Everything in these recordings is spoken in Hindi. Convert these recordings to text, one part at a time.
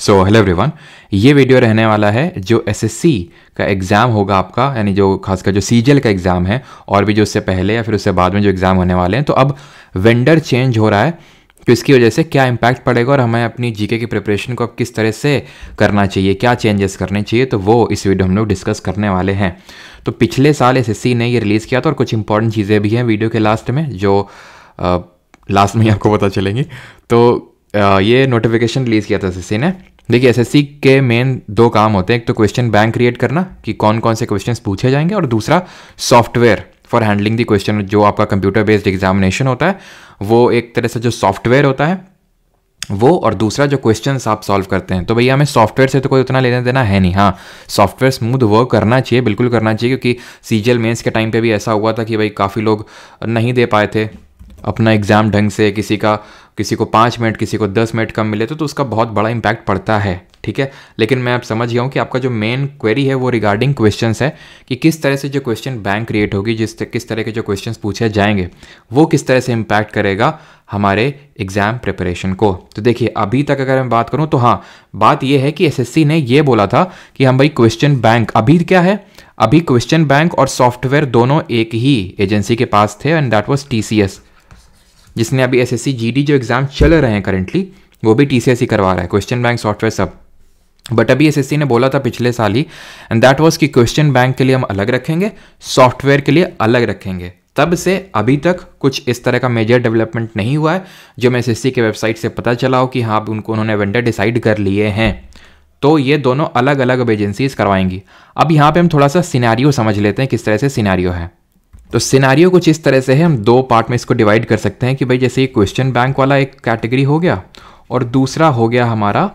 सो हेलो एवरीवन ये वीडियो रहने वाला है जो एसएससी का एग्ज़ाम होगा आपका यानी जो खासकर जो सी का एग्ज़ाम है और भी जो उससे पहले या फिर उससे बाद में जो एग्ज़ाम होने वाले हैं तो अब वेंडर चेंज हो रहा है तो इसकी वजह से क्या इम्पैक्ट पड़ेगा और हमें अपनी जीके की प्रिपरेशन को अब किस तरह से करना चाहिए क्या चेंजेस करने चाहिए तो वो इस वीडियो हम लोग डिस्कस करने वाले हैं तो पिछले साल एस ने ये रिलीज़ किया था और कुछ इंपॉर्टेंट चीज़ें भी हैं वीडियो के लास्ट में जो लास्ट में ही आपको पता चलेंगी तो ये नोटिफिकेशन रिलीज़ किया था एस ने देखिए एस के मेन दो काम होते हैं एक तो क्वेश्चन बैंक क्रिएट करना कि कौन कौन से क्वेश्चन पूछे जाएंगे और दूसरा software for handling the question जो आपका कंप्यूटर बेस्ड एग्जामिनेशन होता है वो एक तरह से जो सॉफ्टवेयर होता है वो और दूसरा जो क्वेश्चन आप सॉल्व करते हैं तो भैया हमें सॉफ्टवेयर से तो कोई उतना लेने देना है नहीं हाँ सॉफ्टवेयर स्मूथ वर्क करना चाहिए बिल्कुल करना चाहिए क्योंकि सीजियल मेन्स मेंस के टाइम पे भी ऐसा हुआ था कि भाई काफ़ी लोग नहीं दे पाए थे अपना एग्ज़ाम ढंग से किसी का किसी को पाँच मिनट किसी को दस मिनट कम मिले तो, तो उसका बहुत बड़ा इम्पैक्ट पड़ता है ठीक है लेकिन मैं अब समझ गया हूँ कि आपका जो मेन क्वेरी है वो रिगार्डिंग क्वेश्चन है कि किस तरह से जो क्वेश्चन बैंक क्रिएट होगी जिस किस तरह के जो क्वेश्चन पूछे जाएंगे वो किस तरह से इम्पैक्ट करेगा हमारे एग्ज़ाम प्रिपरेशन को तो देखिए अभी तक अगर मैं बात करूँ तो हाँ बात यह है कि एस ने यह बोला था कि हम भाई क्वेश्चन बैंक अभी क्या है अभी क्वेश्चन बैंक और सॉफ्टवेयर दोनों एक ही एजेंसी के पास थे and that was T C S जिसने अभी एस एस जो एग्ज़ाम चल रहे हैं करेंटली वो भी टी e करवा रहा है क्वेश्चन बैंक सॉफ्टवेयर सब बट अभी एस ने बोला था पिछले साल ही एंड दैट वॉज कि क्वेश्चन बैंक के लिए हम अलग रखेंगे सॉफ्टवेयर के लिए अलग रखेंगे तब से अभी तक कुछ इस तरह का मेजर डेवलपमेंट नहीं हुआ है जो मैं एस के वेबसाइट से पता चला हो कि हाँ उनको उन्होंने वेंडर डिसाइड कर लिए हैं तो ये दोनों अलग अलग एजेंसीज करवाएंगी अब यहाँ पे हम थोड़ा सा सिनेरियो समझ लेते हैं किस तरह से सिनेरियो है तो सिनारियो कुछ इस तरह से है हम दो पार्ट में इसको डिवाइड कर सकते हैं कि भाई जैसे ये क्वेश्चन बैंक वाला एक कैटेगरी हो गया और दूसरा हो गया हमारा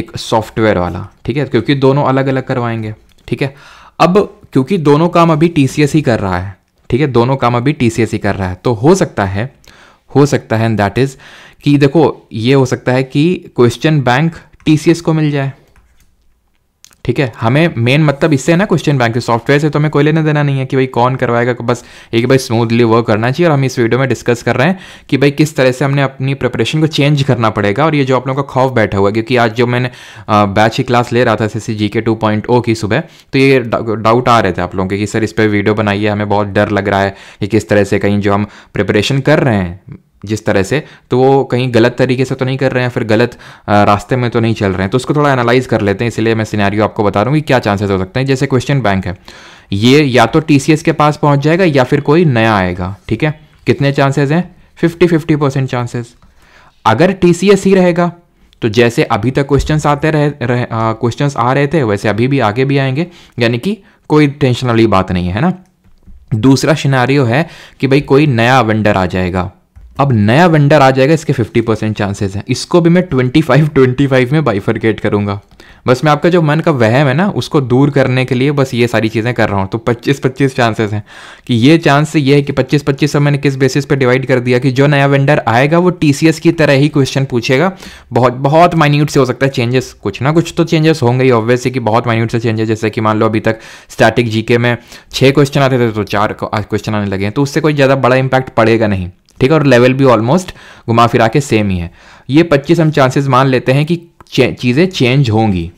एक सॉफ्टवेयर वाला ठीक है क्योंकि दोनों अलग अलग करवाएंगे ठीक है अब क्योंकि दोनों काम अभी टी ही e कर रहा है ठीक है दोनों काम अभी टी ही e कर रहा है तो हो सकता है हो सकता है एंड दैट इज़ कि देखो ये हो सकता है कि क्वेश्चन बैंक टी को मिल जाए ठीक है हमें मेन मतलब इससे है ना क्वेश्चन बैंक सॉफ्टवेयर से तो हमें कोई लेना देना नहीं है कि भाई कौन करवाएगा बस एक भाई स्मूथली वर्क करना चाहिए और हम इस वीडियो में डिस्कस कर रहे हैं कि भाई किस तरह से हमने अपनी प्रिपरेशन को चेंज करना पड़ेगा और ये जो आप लोगों का खौफ बैठा हुआ है क्योंकि आज जो मैंने बैच की क्लास ले रहा था सी जी के टू पॉइंट ओ की सुबह तो ये डाउट आ रहे थे आप लोगों के कि सर इस पर वीडियो बनाइए हमें बहुत डर लग रहा है कि किस तरह से कहीं जो हम प्रिपरेशन कर रहे हैं जिस तरह से तो वो कहीं गलत तरीके से तो नहीं कर रहे हैं फिर गलत रास्ते में तो नहीं चल रहे हैं तो उसको थोड़ा एनालाइज कर लेते हैं इसलिए मैं सिनेरियो आपको बता रहा हूँ कि क्या चांसेस हो सकते हैं जैसे क्वेश्चन बैंक है ये या तो टी के पास पहुँच जाएगा या फिर कोई नया आएगा ठीक है कितने चांसेज हैं फिफ्टी फिफ्टी परसेंट चांसेज अगर टी ही रहेगा तो जैसे अभी तक क्वेश्चन आते रहे क्वेश्चन आ रहे थे वैसे अभी भी आगे भी आएंगे यानी कि कोई टेंशन वाली बात नहीं है ना दूसरा शिनारियो है कि भाई कोई नया वेंडर आ जाएगा अब नया वेंडर आ जाएगा इसके 50 परसेंट चांसेज हैं इसको भी मैं 25 25 में बाइफरकेट करूंगा बस मैं आपका जो मन का वहम है ना उसको दूर करने के लिए बस ये सारी चीज़ें कर रहा हूँ तो 25 25 चांसेस हैं कि ये चांस ये है कि 25 25 मैंने किस बेसिस पे डिवाइड कर दिया कि जो नया वेंडर आएगा वो टी की तरह ही क्वेश्चन पूछेगा बहुत बहुत माइन्यूट से हो सकता है चेंजेस कुछ ना कुछ तो चेंजेस होंगे ही ऑब्वियसली कि बहुत माइन्यूट से चेंजेस जैसे कि मान लो अभी तक स्टैटिक जी में छः क्वेश्चन आते थे तो चार क्वेश्चन आने लगे हैं तो उससे कोई ज़्यादा बड़ा इंपैक्ट पड़ेगा नहीं ठीक है और लेवल भी ऑलमोस्ट घुमा फिरा के सेम ही है ये पच्चीस हम चांसेस मान लेते हैं कि चे, चीज़ें चेंज होंगी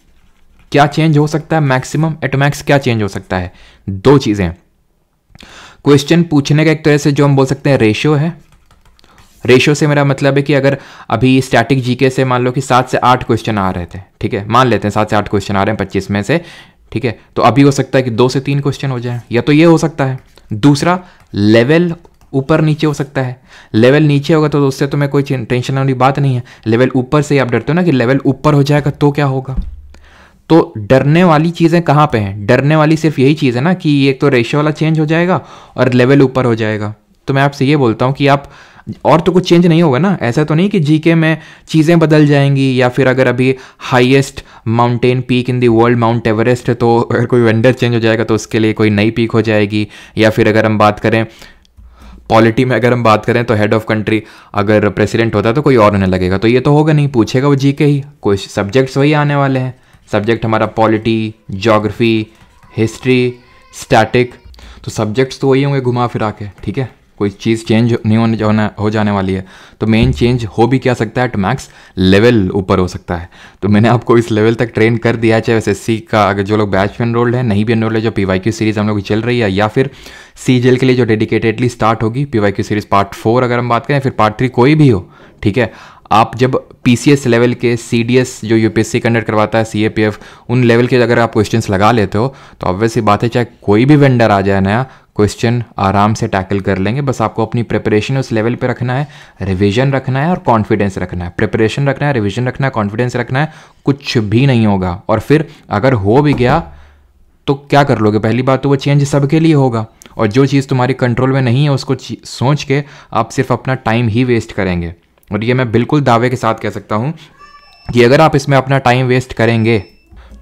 क्या चेंज हो सकता है मैक्सिमम एटमैक्स क्या चेंज हो सकता है दो चीज़ें क्वेश्चन पूछने का एक तरह से जो हम बोल सकते हैं रेशियो है रेशियो से मेरा मतलब है कि अगर अभी स्टैटिक जीके से मान लो कि सात से आठ क्वेश्चन आ रहे थे ठीक है मान लेते हैं सात से आठ क्वेश्चन आ रहे हैं पच्चीस में से ठीक है तो अभी हो सकता है कि दो से तीन क्वेश्चन हो जाए या तो ये हो सकता है दूसरा लेवल ऊपर नीचे हो सकता है लेवल नीचे होगा तो उससे तुम्हें कोई टेंशन वाली बात नहीं है लेवल ऊपर से ही आप डरते हो ना कि लेवल ऊपर हो जाएगा तो क्या होगा तो डरने वाली चीज़ें कहाँ पे हैं डरने वाली सिर्फ यही चीज़ है ना कि एक तो रेशियो वाला चेंज हो जाएगा और लेवल ऊपर हो जाएगा तो मैं आपसे ये बोलता हूँ कि आप और तो कुछ चेंज नहीं होगा ना ऐसा तो नहीं कि जीके में चीज़ें बदल जाएंगी या फिर अगर अभी highest mountain peak in the world Mount Everest है तो अगर कोई वेंडर चेंज हो जाएगा तो उसके लिए कोई नई पीक हो जाएगी या फिर अगर हम बात करें पॉलिटी में अगर हम बात करें तो हेड ऑफ कंट्री अगर प्रेसिडेंट होता है तो कोई और होने लगेगा तो ये तो होगा नहीं पूछेगा वो जी के ही कोई सब्जेक्ट्स वही आने वाले हैं सब्जेक्ट हमारा पॉलिटी जोग्राफी हिस्ट्री स्टैटिक तो सब्जेक्ट्स तो वही होंगे घुमा फिरा के ठीक है कोई चीज़ चेंज नहीं होने जाना हो जाने वाली है तो मेन चेंज हो भी क्या सकता है एट मैक्स लेवल ऊपर हो सकता है तो मैंने आपको इस लेवल तक ट्रेन कर दिया है चाहे वैसे सी का अगर जो लोग बैच में एनरोल्ड है नहीं भी एनरोल्ड है जो पी वाई क्यू सीरीज़ हम लोग चल रही है या फिर सी जेल के लिए जो डेडिकेटेडली स्टार्ट होगी P Y Q series part four अगर हम बात करें फिर पार्ट थ्री कोई भी हो ठीक है आप जब पी सी एस लेवल के सी डी एस जो U P S C conduct करवाता है सी ए पी एफ उन लेवल के अगर आप क्वेश्चन लगा लेते हो तो ऑब्वियसली बात है चाहे कोई भी वेंडर आ जाए नया क्वेश्चन आराम से टैकल कर लेंगे बस आपको अपनी प्रिपरेशन उस लेवल पे रखना है रिवीजन रखना है और कॉन्फिडेंस रखना है प्रिपरेशन रखना है रिवीजन रखना है कॉन्फिडेंस रखना है कुछ भी नहीं होगा और फिर अगर हो भी गया तो क्या कर लोगे पहली बात तो वो चेंज सबके लिए होगा और जो चीज़ तुम्हारी कंट्रोल में नहीं है उसको सोच के आप सिर्फ अपना टाइम ही वेस्ट करेंगे और ये मैं बिल्कुल दावे के साथ कह सकता हूँ कि अगर आप इसमें अपना टाइम वेस्ट करेंगे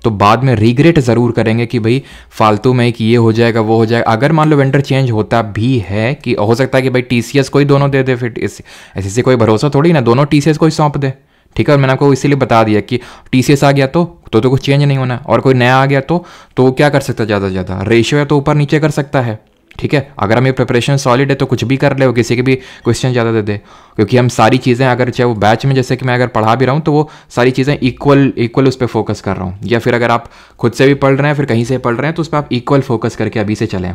तो बाद में रिग्रेट ज़रूर करेंगे कि भाई फालतू में एक ये हो जाएगा वो हो जाएगा अगर मान लो वेंडर चेंज होता भी है कि हो सकता है कि भाई टी को ही दोनों दे दे फिर इस ऐसे से कोई भरोसा थोड़ी ना दोनों टी को ही सौंप दे ठीक है और मैंने आपको इसीलिए बता दिया कि टी आ गया तो तो तो कुछ चेंज नहीं होना और कोई नया आ गया तो तो क्या कर सकता ज़्यादा से ज़्यादा रेशियो या तो ऊपर नीचे कर सकता है ठीक है अगर हम ये प्रिपरेशन सॉलिड है तो कुछ भी कर ले किसी के भी क्वेश्चन ज़्यादा दे दे क्योंकि हम सारी चीज़ें अगर चाहे वो बैच में जैसे कि मैं अगर पढ़ा भी रहा हूँ तो वो सारी चीज़ें इक्वल इक्वल उस पर फोकस कर रहा हूँ या फिर अगर आप खुद से भी पढ़ रहे हैं फिर कहीं से पढ़ रहे हैं तो उस पर आप इक्वल फोकस करके अभी से चलें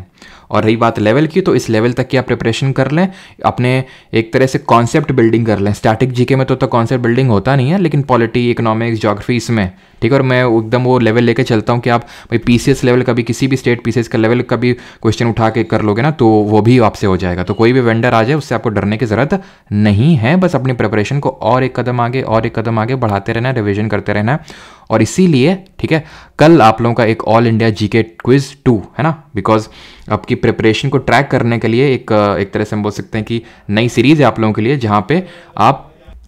और रही बात लेवल की तो इस लेवल तक की आप प्रिपरेशन कर लें अपने एक तरह से कॉन्सेप्ट बिल्डिंग कर लें स्टैटिक जीके में तो कॉन्सेप्ट तो बिल्डिंग होता नहीं है लेकिन पॉलिटी इकोनॉमिक्स जोग्राफी इसमें ठीक है और मैं एकदम वो लेवल लेके चलता हूँ कि आप भाई पी लेवल का भी किसी भी स्टेट पी का लेवल का भी क्वेश्चन उठा के कर लोगे ना तो वो भी आपसे हो जाएगा तो कोई भी वेंडर आ जाए उससे आपको डरने की ज़रूरत नहीं है बस अपनी प्रिपरेशन को और एक कदम आगे और एक कदम आगे बढ़ाते रहना रिविजन करते रहना और इसीलिए ठीक है कल आप लोगों का एक ऑल इंडिया जीके क्विज टू है ना बिकॉज आपकी प्रिपरेशन को ट्रैक करने के लिए एक एक तरह से हम बोल सकते हैं कि नई सीरीज़ है आप लोगों के लिए जहाँ पे आप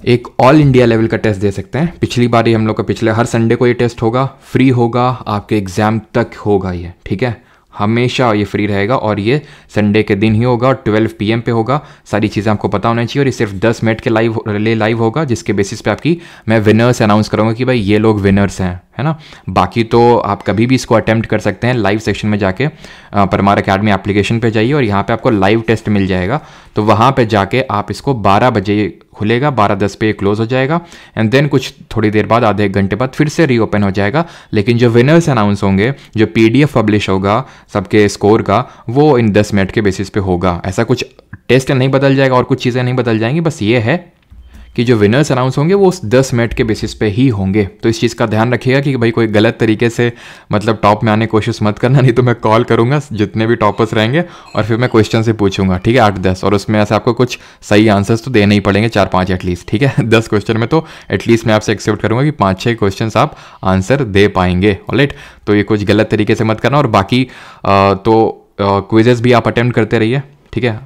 एक ऑल इंडिया लेवल का टेस्ट दे सकते हैं पिछली बार ही हम लोग का पिछले हर संडे को ये टेस्ट होगा फ्री होगा आपके एग्ज़ाम तक होगा ये ठीक है हमेशा ये फ्री रहेगा और ये संडे के दिन ही होगा और ट्वेल्व पी पे होगा सारी चीज़ें आपको पता होना चाहिए और ये सिर्फ 10 मिनट के लाइव ले लाइव होगा जिसके बेसिस पे आपकी मैं विनर्स अनाउंस करूँगा कि भाई ये लोग विनर्स हैं है ना बाकी तो आप कभी भी इसको अटैम्प्ट कर सकते हैं लाइव सेक्शन में जाके परमार अकेडमी एप्लीकेशन पर जाइए और यहाँ पर आपको लाइव टेस्ट मिल जाएगा तो वहाँ पर जाके आप इसको बारह बजे खुलेगा बारह दस पे क्लोज हो जाएगा एंड देन कुछ थोड़ी देर बाद आधे एक घंटे बाद फिर से रीओपन हो जाएगा लेकिन जो विनर्स अनाउंस होंगे जो पी पब्लिश होगा सबके स्कोर का वो इन दस मिनट के बेसिस पे होगा ऐसा कुछ टेस्ट नहीं बदल जाएगा और कुछ चीज़ें नहीं बदल जाएंगी बस ये है कि जो विनर्स अनाउंस होंगे वो उस दस मिनट के बेसिस पे ही होंगे तो इस चीज़ का ध्यान रखिएगा कि भाई कोई गलत तरीके से मतलब टॉप में आने की कोशिश मत करना नहीं तो मैं कॉल करूँगा जितने भी टॉपर्स रहेंगे और फिर मैं क्वेश्चन से पूछूंगा ठीक है आठ दस और उसमें ऐसे आपको कुछ सही आंसर्स तो देने ही पड़ेंगे चार पाँच एटलीस्ट ठीक है दस क्वेश्चन में तो एटलीस्ट मैं आपसे एक्सेप्ट करूँगा कि पाँच छः क्वेश्चन आप आंसर दे पाएंगे ऑलराइट तो ये कुछ गलत तरीके से मत करना और बाकी तो क्विजेज़ भी आप अटैम्प्ट करते रहिए ठीक है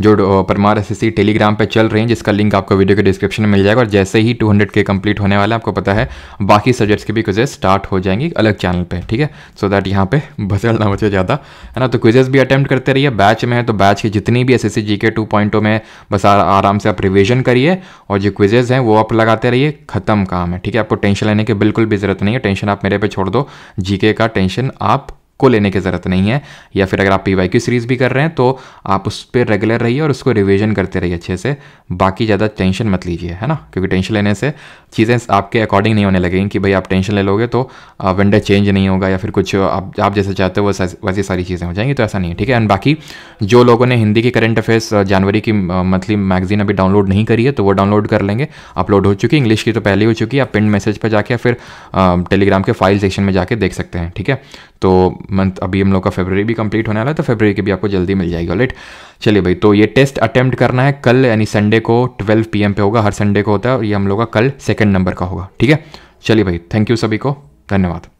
जो परमार एस टेलीग्राम पर चल रहे हैं जिसका लिंक आपको वीडियो के डिस्क्रिप्शन में मिल जाएगा और जैसे ही हंड्रेड के कंप्लीट होने वाला है आपको पता है बाकी सब्जेक्ट्स के भी क्विजेज स्टार्ट हो जाएंगी अलग चैनल पर ठीक है सो दैट यहाँ पे बसल ना बचे ज़्यादा है ना तो क्विजेज भी अटैम्प्ट करते रहिए बैच में है तो बैच की जितनी भी एस एस जी के टू पॉइंटों में बस आराम से आप रिविजन करिए और जो क्विजेज हैं वो आप लगाते रहिए खत्म काम है ठीक है आपको टेंशन लेने की बिल्कुल भी जरूरत नहीं है टेंशन आप मेरे पे छोड़ दो जीके का टेंशन आप को लेने की ज़रूरत नहीं है या फिर अगर आप पी वाई सीरीज़ भी कर रहे हैं तो आप उस पर रेगुलर रहिए और उसको रिविजन करते रहिए अच्छे से बाकी ज़्यादा टेंशन मत लीजिए है ना क्योंकि टेंशन लेने से चीज़ें आपके अकॉर्डिंग नहीं होने लगेंगी कि भाई आप टेंशन ले लोगे तो वेंडर चेंज नहीं होगा या फिर कुछ आप आप जैसे चाहते हो वैसे वैसी सारी चीज़ें हो जाएंगी तो ऐसा नहीं है ठीक है एंड बाकी जो लोगों ने हिंदी की करंट अफेयर्स जनवरी की मंथली मैगजीन अभी डाउनलोड नहीं करी है तो वो डाउनलोड कर लेंगे अपलोड हो चुकी इंग्लिश की तो पहले हो चुकी है आप पिंड मैसेज पर जाके या फिर टेलीग्राम के फाइल सेक्शन में जाके देख सकते हैं ठीक है तो मंथ अभी हम लोग का फेबररी भी कंप्लीट होने वाला है तो फेबररी की भी आपको जल्दी मिल जाएगी राइट चलिए भाई तो ये टेस्ट अटैम्प्ट करना है कल यानी संडे को 12 पीएम पे होगा हर संडे को होता है और ये हम लोग का कल सेकेंड नंबर का होगा ठीक है चलिए भाई थैंक यू सभी को धन्यवाद